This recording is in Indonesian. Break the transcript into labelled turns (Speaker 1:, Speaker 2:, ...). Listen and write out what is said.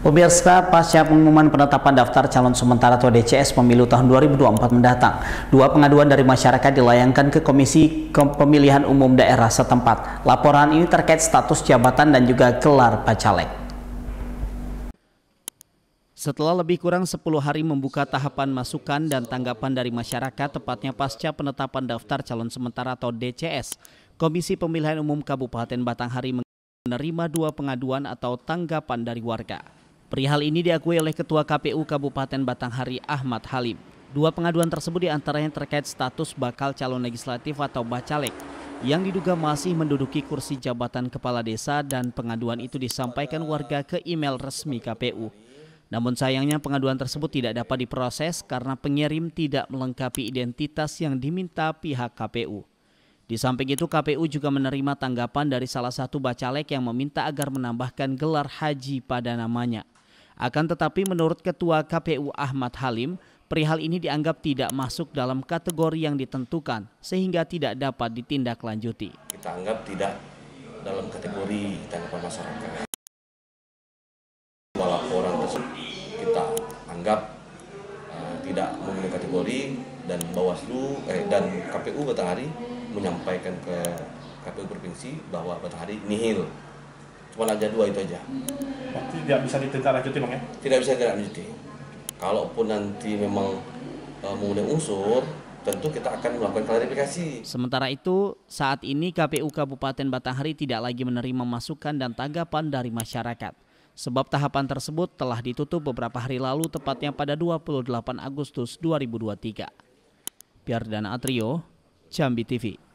Speaker 1: Pemirsa, pasca pengumuman penetapan daftar calon sementara atau DCS pemilu tahun 2024 mendatang, dua pengaduan dari masyarakat dilayangkan ke Komisi Pemilihan Umum Daerah setempat. Laporan ini terkait status jabatan dan juga kelar pacalek. Setelah lebih kurang 10 hari membuka tahapan masukan dan tanggapan dari masyarakat, tepatnya pasca penetapan daftar calon sementara atau DCS, Komisi Pemilihan Umum Kabupaten Batanghari menerima dua pengaduan atau tanggapan dari warga. Perihal ini diakui oleh Ketua KPU Kabupaten Batanghari Ahmad Halim. Dua pengaduan tersebut diantaranya terkait status bakal calon legislatif atau bacalek yang diduga masih menduduki kursi jabatan kepala desa dan pengaduan itu disampaikan warga ke email resmi KPU. Namun sayangnya pengaduan tersebut tidak dapat diproses karena pengirim tidak melengkapi identitas yang diminta pihak KPU. Di samping itu KPU juga menerima tanggapan dari salah satu bacalek yang meminta agar menambahkan gelar haji pada namanya. Akan tetapi menurut Ketua KPU Ahmad Halim, perihal ini dianggap tidak masuk dalam kategori yang ditentukan sehingga tidak dapat ditindaklanjuti. Kita anggap tidak
Speaker 2: dalam kategori tanggapan masyarakat. laporan tersebut kita anggap uh, tidak memenuhi kategori dan Bawaslu eh, dan KPU Batanghari menyampaikan ke KPU Provinsi bahwa Batanghari nihil cuma aja dua itu aja tidak bisa ditindaklanjuti bang ya tidak bisa ditindaklanjuti kalaupun nanti memang e, mengundang unsur tentu kita akan melakukan klarifikasi.
Speaker 1: Sementara itu, saat ini KPU Kabupaten Batanghari tidak lagi menerima masukan dan tanggapan dari masyarakat. Sebab tahapan tersebut telah ditutup beberapa hari lalu tepatnya pada 28 Agustus 2023. dana Atrio, Jambi TV.